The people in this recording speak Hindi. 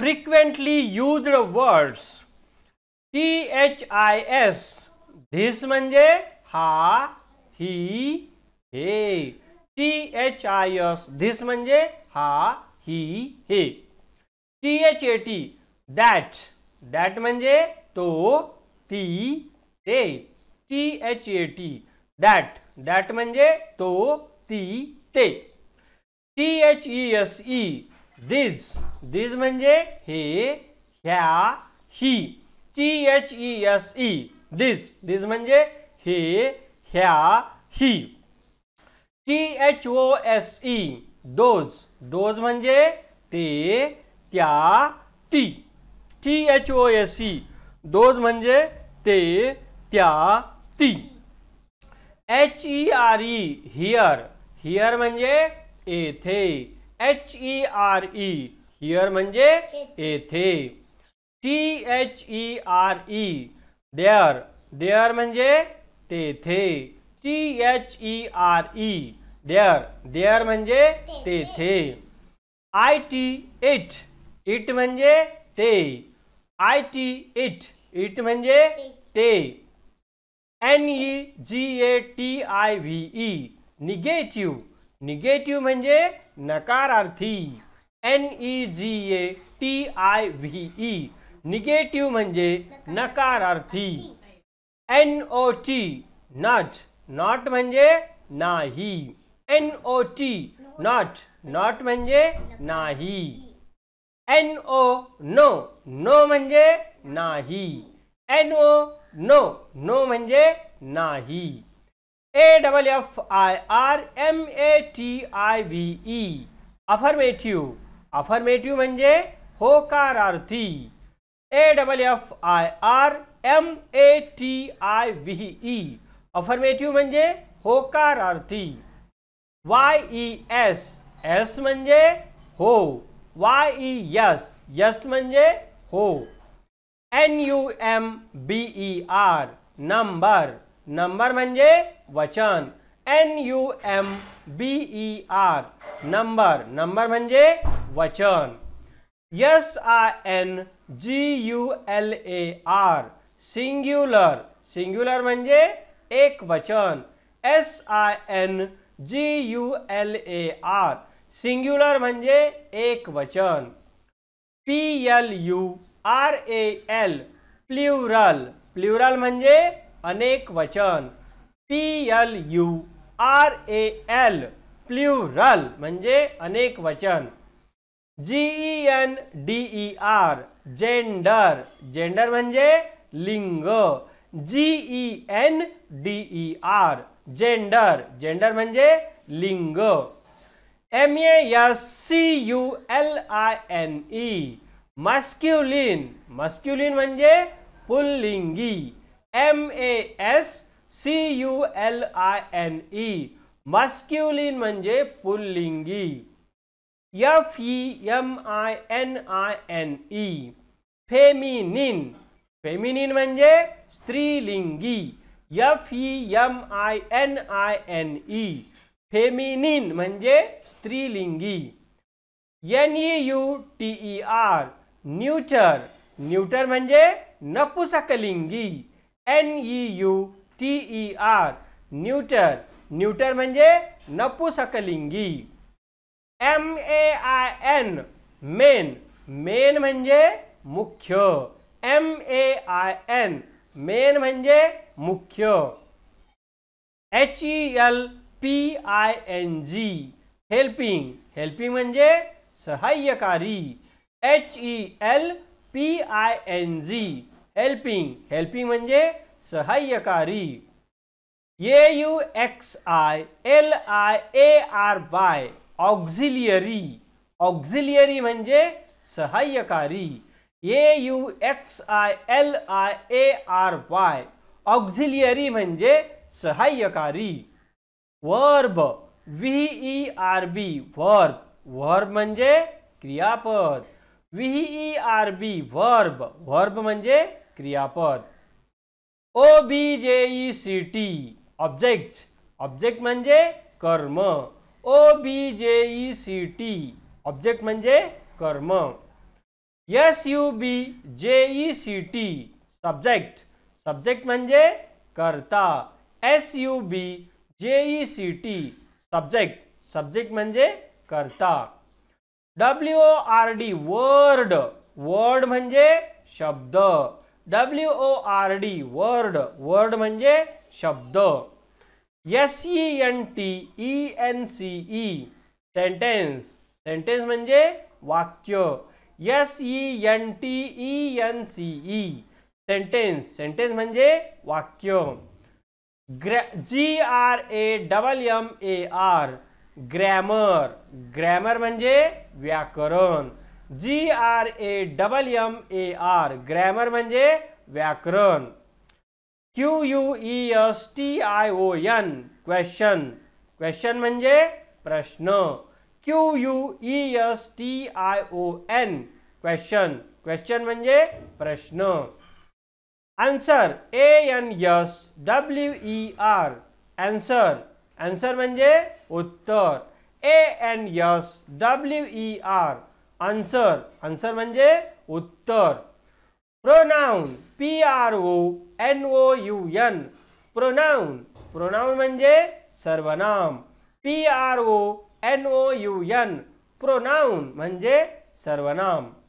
frequently used words T H I S this म्हणजे हा ही हे T H I S this म्हणजे हा ही हे T H A T that that म्हणजे तो ती ते T H A T that that म्हणजे तो ती ते T H E S E these these मे हे ह्या ही T H E S E these these मे हे ह्या ही T H O S E those those मे ते त्या ती T H O S E those मे ते त्या ती H E R E here here मे ए थे H E R E here मे येथे T H E R E there there मे तेथे T H E R E there there मे तेथे आई टी इट इट मे ते आई टी इट इट मे ते N E G A T I V E negative negative म्हणजे नकारार्थी N E G A T I V E negative म्हणजे नकारार्थी N O T not not मे नहीं N O T not not मे नहीं एन ओ नो नो मे नहीं एन ओ नो नो मे नहीं A double F I R M A T I V E affirmative affirmative म्हणजे होकारार्थी A double F I R M A T I V E affirmative म्हणजे होकारार्थी वाय ई एस एस म्हणजे हो वाय ई यस यस म्हणजे हो N U M B E R number number मजे वचन N U M B E R number number मजे वचन S I N G U L A R singular singular मजे एक वचन S I N G U L A R singular मजे एक वचन P L U R A L plural plural मजे अनेक वचन P L U R A L plural म्हणजे अनेक वचन GE N D E R gender gender म्हणजे लिंग G E N D E R gender gender म्हणजे लिंग M S C U L I N E masculine masculine म्हणजे पुल्लिंगी M A S C U L I N E masculine म्हणजे पुलिंगी F E M I N I N E feminine feminine म्हणजे स्त्रीलिंगी F E M I N I N E feminine म्हणजे स्त्रीलिंगी N E U T E R neuter neuter मजे नपुसकलिंगी N E U T E R neuter neuter म्हणजे नपुसकलिंगी M A I N main main म्हणजे मुख्य M A I N main म्हणजे मुख्य H E L P I N G helping helping मजे सहाय्यकारी H E L P I N G helping helping मजे सहाय्यकारी A U X I L I A R Y auxiliary auxiliary मजे सहाय्यकारी A U X I L I A R Y auxiliary मजे सहाय्यकारी verb V E R B verb verb मजे क्रियापद V E R B verb verb मजे क्रियापद O B J E C T object object म्हणजे कर्म O B J E C T object म्हणजे कर्म S U B J E C T subject subject म्हणजे करता S U B J E C T subject subject म्हणजे करता W R D word word म्हणजे शब्द W O R D word word मजे शब्द S E N T E N C E sentence sentence मजे वाक्य S E N T E N C E sentence sentence मजे वाक्य ग्र G R A double M A R grammar grammar मजे व्याकरण G R A double M A R grammar मे व्याकरण Q U E S T I O N question question मजे प्रश्न Q U E S T I O N question question मजे प्रश्न answer A N S W E R answer answer मजे उत्तर A N S W E R answer answer म्हणजे उत्तर pronoun P R O N O U N pronoun pronoun म्हणजे सर्वनाम P R O N O U N pronoun म्हणजे सर्वनाम